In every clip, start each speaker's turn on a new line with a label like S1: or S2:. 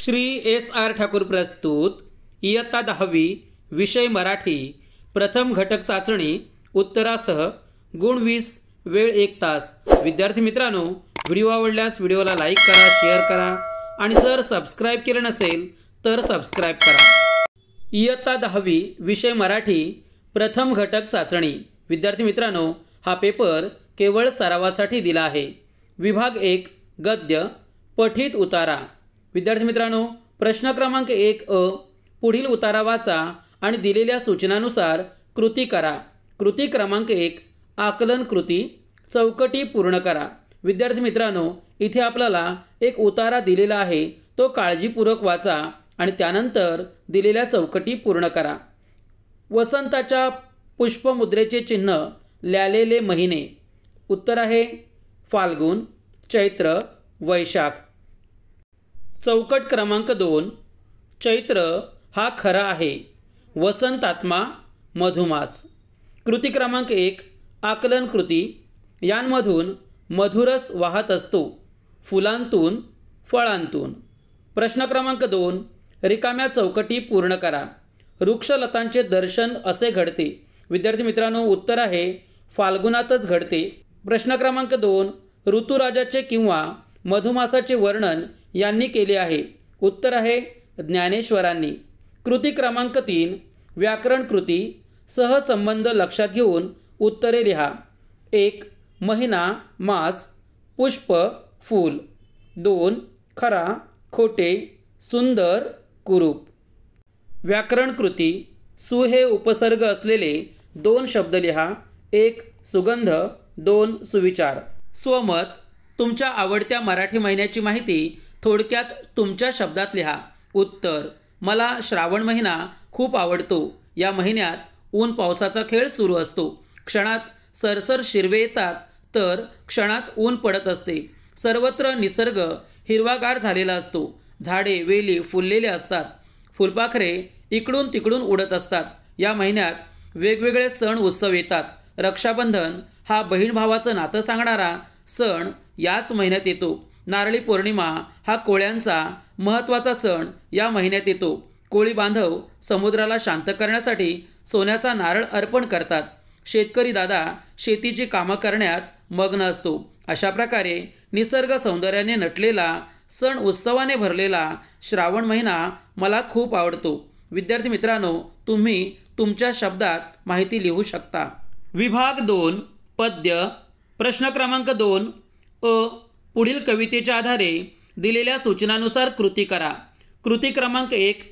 S1: Shri S R Thakur प्रस्तुत इयत्ता दहावी विषय मराठी प्रथम घटक चाचणी उत्तरासह गुण वीस वेळ एक तास विद्यार्थी मित्रांनो व्हिडिओ आवडल्यास व्हिडिओला लाईक करा शेअर करा आणि जर सबस्क्राईब केले नसेल तर सबस्क्राईब करा इयत्ता दहावी विषय मराठी प्रथम घटक चाचणी विद्यार्थी मित्रांनो हा पेपर केवळ सरावासाठी दिला आहे विभाग एक गद्य पठित उतारा विद्यार्थी मित्रांनो प्रश्न क्रमांक एक अ पुढील उतारा वाचा आणि दिलेल्या सूचनानुसार कृती करा कृती क्रमांक एक आकलन कृती चौकटी पूर्ण करा विद्यार्थी मित्रांनो इथे आपल्याला एक उतारा दिलेला आहे तो काळजीपूर्वक वाचा आणि त्यानंतर दिलेल्या चौकटी पूर्ण करा वसंताच्या पुष्पमुद्रेचे चिन्ह ल्यालेले महिने उत्तर आहे फाल्गुन चैत्र वैशाख चौकट क्रमांक दोन चैत्र हा खरा आहे वसंत आत्मा मधुमास कृती क्रमांक एक आकलन कृती यांमधून मधुरस वाहत असतो फुलांतून फळांतून प्रश्न क्रमांक दोन रिकाम्या चौकटी पूर्ण करा वृक्षलतांचे दर्शन असे घडते विद्यार्थी मित्रांनो उत्तर आहे फाल्गुनातच घडते प्रश्न क्रमांक दोन ऋतुराजाचे किंवा मधुमासाचे वर्णन यांनी केले आहे उत्तर आहे ज्ञानेश्वरांनी कृती क्रमांक तीन व्याकरण कृती सहसंबंध लक्षात घेऊन उत्तरे लिहा एक महिना मास पुष्प फूल दोन खरा खोटे सुंदर कुरूप व्याकरण कृती सुहे उपसर्ग असलेले दोन शब्द लिहा एक सुगंध दोन सुविचार स्वमत तुमच्या आवडत्या मराठी महिन्याची माहिती थोडक्यात तुमच्या शब्दात लिहा उत्तर मला श्रावण महिना खूप आवडतो या महिन्यात ऊन पावसाचा खेळ सुरू असतो क्षणात सरसर शिरवे येतात तर क्षणात ऊन पडत असते सर्वत्र निसर्ग हिरवागार झालेला असतो झाडे वेली फुललेले असतात फुलपाखरे इकडून तिकडून उडत असतात या महिन्यात वेगवेगळे सण उत्सव येतात रक्षाबंधन हा बहीण भावाचं नातं सांगणारा सण याच महिन्यात येतो नारळी पौर्णिमा हा कोळ्यांचा महत्त्वाचा सण या महिन्यात येतो कोळी बांधव समुद्राला शांत करण्यासाठी सोन्याचा नारळ अर्पण करतात शेतकरी दादा शेतीची कामं करण्यात मग्न असतो अशा प्रकारे निसर्ग सौंदर्याने नटलेला सण उत्सवाने भरलेला श्रावण महिना मला खूप आवडतो विद्यार्थी मित्रांनो तुम्ही तुमच्या शब्दात माहिती लिहू शकता विभाग दोन पद्य प्रश्न क्रमांक दोन अ पुढील कवितेच्या आधारे दिलेल्या सूचनानुसार कृती करा कृती क्रमांक एक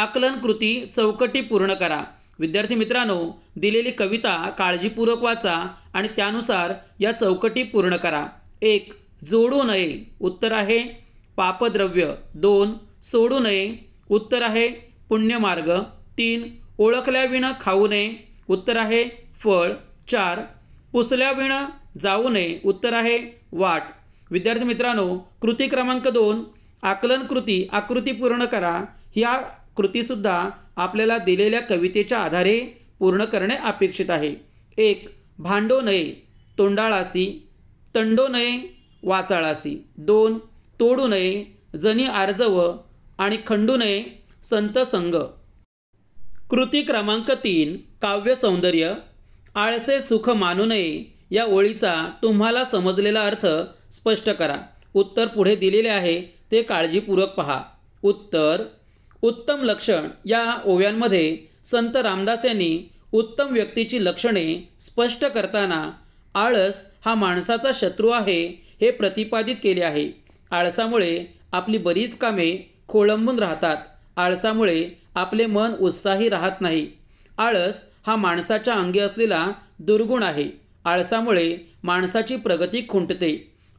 S1: आकलन कृती चौकटी पूर्ण करा विद्यार्थी मित्रांनो दिलेली कविता काळजीपूर्वक वाचा आणि त्यानुसार या चौकटी पूर्ण करा एक जोडू नये उत्तर आहे पापद्रव्य दोन सोडू नये उत्तर आहे पुण्यमार्ग तीन ओळखल्याविणं खाऊ नये उत्तर आहे फळ चार पुसल्याविण जाऊ नये उत्तर आहे वाट विद्यार्थी मित्रांनो कृती क्रमांक दोन आकलन कृती आकृती पूर्ण करा ह्या कृतीसुद्धा आपल्याला दिलेल्या कवितेच्या आधारे पूर्ण करणे अपेक्षित आहे एक भांडो नये तोंडाळासी तंडो नये वाचाळासी दोन तोडू नये जनी आर्जव आणि खंडू नये संत संग कृती क्रमांक तीन काव्य सौंदर्य आळसे सुख मानू नये या ओळीचा तुम्हाला समजलेला अर्थ स्पष्ट करा उत्तर पुढे दिलेले आहे ते काळजीपूर्वक पहा उत्तर उत्तम लक्षण या ओव्यांमध्ये संत रामदास यांनी उत्तम व्यक्तीची लक्षणे स्पष्ट करताना आळस हा माणसाचा शत्रू आहे हे प्रतिपादित केले आहे आळसामुळे आपली बरीच कामे खोळंबून राहतात आळसामुळे आपले मन उत्साही राहत नाही आळस हा माणसाच्या अंगी असलेला दुर्गुण आहे आळसामुळे माणसाची प्रगती खुंटते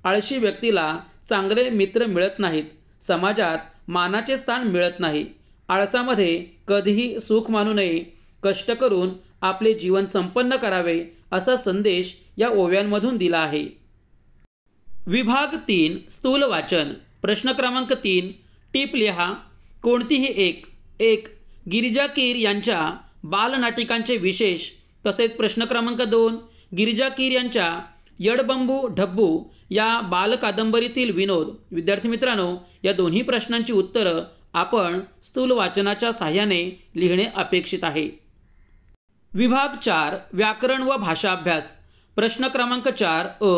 S1: आळशी व्यक्तीला चांगले मित्र मिळत नाहीत समाजात मानाचे स्थान मिळत नाही आळसामध्ये कधीही सुख मानू नये कष्ट करून आपले जीवन संपन्न करावे असा संदेश या ओव्यांमधून दिला आहे विभाग तीन स्थूल वाचन प्रश्न क्रमांक तीन टीप लिहा कोणतीही एक एक गिरिजा केर यांच्या बालनाटिकांचे विशेष तसेच प्रश्न क्रमांक दोन गिरिजा यांच्या यडबंबू ढब्बू या बालकादंबरीतील विनोद विद्यार्थी मित्रांनो या दोन्ही प्रश्नांची उत्तरं आपण स्थूल वाचनाच्या साहाय्याने लिहिणे अपेक्षित आहे विभाग चार व्याकरण व भाषा अभ्यास प्रश्न क्रमांक चार अ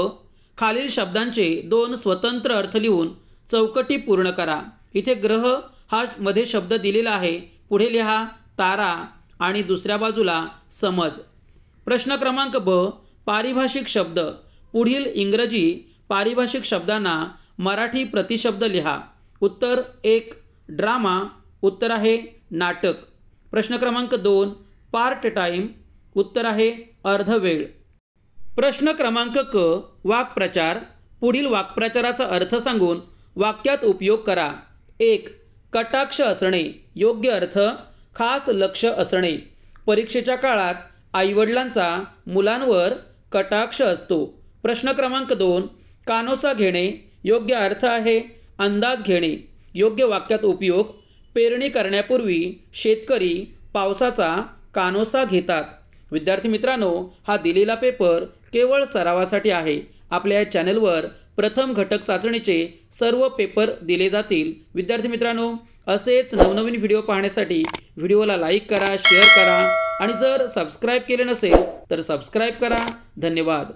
S1: खालील शब्दांचे दोन स्वतंत्र अर्थ लिहून चौकटी पूर्ण करा इथे ग्रह हा मध्ये शब्द दिलेला आहे पुढे लिहा तारा आणि दुसऱ्या बाजूला समज प्रश्न क्रमांक ब पारिभाषिक शब्द पुढील इंग्रजी पारिभाषिक शब्दांना मराठी प्रतिशब्द लिहा उत्तर एक ड्रामा उत्तर आहे नाटक प्रश्न क्रमांक दोन पार्ट टाईम उत्तर आहे अर्धवेळ प्रश्न क्रमांक क वाक्प्रचार पुढील वाक्प्रचाराचा अर्थ सांगून वाक्यात उपयोग करा एक कटाक्ष असणे योग्य अर्थ खास लक्ष असणे परीक्षेच्या काळात आईवडिलांचा मुलांवर कटाक्ष असतो प्रश्न क्रमांक दोन कानोसा घेणे योग्य अर्थ आहे अंदाज घेणे योग्य वाक्यात उपयोग पेरणी करण्यापूर्वी शेतकरी पावसाचा कानोसा घेतात विद्यार्थी मित्रांनो हा दिलेला पेपर केवळ सरावासाठी आहे आपल्या या चॅनलवर प्रथम घटक चाचणीचे सर्व पेपर दिले जातील विद्यार्थी मित्रांनो असेच नवनवीन व्हिडिओ पाहण्यासाठी व्हिडिओला लाईक करा शेअर करा आणि जर सबस्क्राईब केले नसेल तर सबस्क्राईब करा धन्यवाद